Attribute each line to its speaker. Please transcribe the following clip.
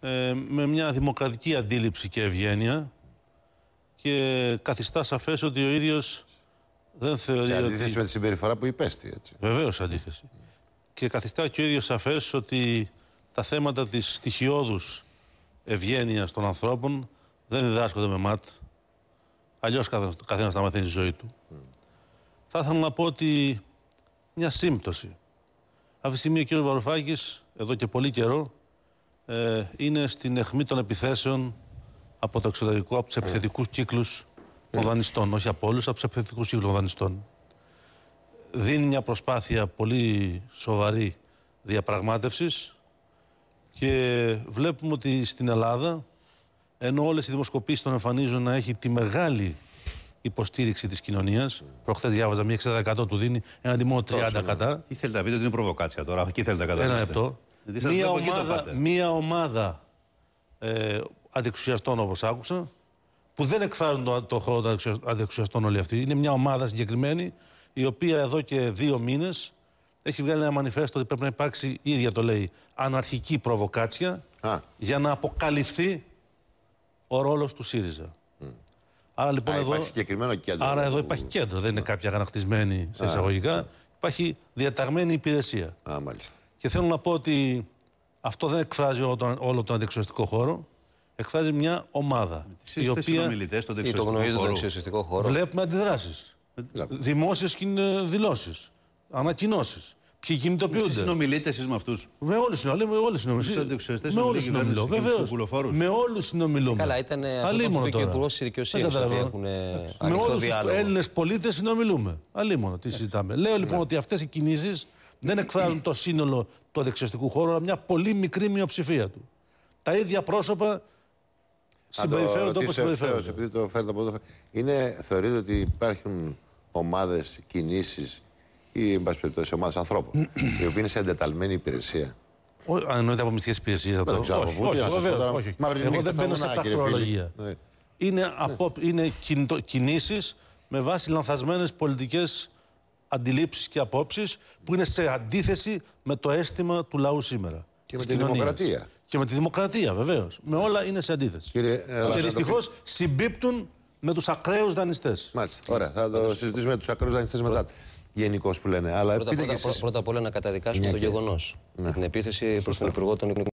Speaker 1: Ε, με μια δημοκρατική αντίληψη και ευγένεια και καθιστά σαφές ότι ο ίδιος δεν θεωρεί Σε αντίθεση με τη συμπεριφορά που υπέστη, έτσι. Βεβαίως αντίθεση. Και καθιστά και ο ίδιος σαφές ότι τα θέματα της στοιχειώδους ευγένειας των ανθρώπων δεν διδάσκονται με ΜΑΤ. Αλλιώς καθένας θα μαθαίνει τη ζωή του. Θα ήθελα να πω ότι μια σύμπτωση. Αυτή τη στιγμή ο κ. Βαρουφάκης, εδώ και πολύ καιρό, ε, είναι στην αιχμή των επιθέσεων από το εξωτερικό, από τους ε. επιθετικούς κύκλους ε. των δανειστών. Όχι από όλους, από τους επιθετικούς κύκλους των δανειστών. Δίνει μια προσπάθεια πολύ σοβαρή διαπραγμάτευσης και βλέπουμε ότι στην Ελλάδα, ενώ όλες οι δημοσκοπήσεις τον εμφανίζουν να έχει τη μεγάλη υποστήριξη της κοινωνίας. Προχθές διάβαζα μία 60% του δίνει έναντι μόνο 30%. Τι θέλετε να πείτε ότι είναι προβοκάτσια τώρα, εκεί θέλετε να καταλάβετε. Ένα λεπτό. Μία ομάδα, μία ομάδα ε, όπως άκουσα, που δεν εκφράζουν το, το χώρο των αντεξουσιαστών όλοι αυτοί. Είναι μια ομάδα συγκεκριμένη, η οποία εδώ και δύο μήνες έχει βγάλει ένα μανιφέστο ότι πρέπει να υπάρξει, η ίδια το λέει, αναρχική προβοκάτσια για να αποκαλυφθεί ο ρόλος του ΣΥΡΙΖΑ. Άρα λοιπόν εδώ. Υπάρχει κέντρο. Άρα εδώ υπάρχει κέντρο. Δεν είναι κάποια αγανακτισμένη σε εισαγωγικά. Υπάρχει διαταγμένη υπηρεσία. Α, μάλιστα. Και θέλω να πω ότι αυτό δεν εκφράζει όλο τον αντεξουσιαστικό χώρο. Εκφράζει μια ομάδα. Τι οποία... συνομιλητές στον αντεξουσιαστικό χώρο. Βλέπουμε αντιδράσεις. Ναι. Δημόσιες δηλώσεις. Ανακοινώσεις. Ποιοι κινητοποιούνται. Εσείς συνομιλείτε εσείς με αυτούς. Με όλους συνομιλούμε. Με όλου συνομιλούμε. Βεβαίω. Με όλους συνομιλούμε. Καλά, ήταν αυτό που ο Υπουργός της Δικαιοσύνης. ότι έχουν Με όλους τους Έλληνες πολίτες συνομιλούμε. Αλίμονο τι συζητάμε. Λέω λοιπόν ότι αυτές οι κινήσεις δεν εκφράζουν το σύνολο του δεξιστικού χώρου, αλλά μια πολύ μικρή μειοψηφία του. Τα ίδια πρόσωπα συμπεριφέρονται όπω συμπεριφέρονται. επειδή το φέρετε από εδώ. Είναι, θεωρείτε ότι υπάρχουν ομάδες, κινήσεις ή, εν πάση περιπτώσει, ομάδες ανθρώπων, οι οποίοι είναι σε εντεταλμένη υπηρεσία. Αν εννοείται από μυθιέ υπηρεσίες αυτό. Δεν ξέρω από Όχι, Εγώ δεν μπαίνω σε τακτρολογία. Ναι. Είναι, είναι κινήσεις με βάση λανθασμένες πολιτικές αντιλήψεις και απόψεις που είναι σε αντίθεση με το αίσθημα του λαού σήμερα. Και με της δημοκρατία. Και με τη δημοκρατία, βεβαίως. Με όλα είναι σε αντίθεση. Κύριε, ε, και δυστυχώ συμπίπτουν με τους ακραίους δανειστές. Μάλιστα. Ωραία. Θα το συζητήσουμε με τους ακραίους δανειστές μετά. Γενικώς που λένε. Αλλά πρώτα, πρώτα, πρώτα, απ' όλα να καταδικάσουμε το γεγονός. Ναι. Την επίθεση προς τον Υπουργό των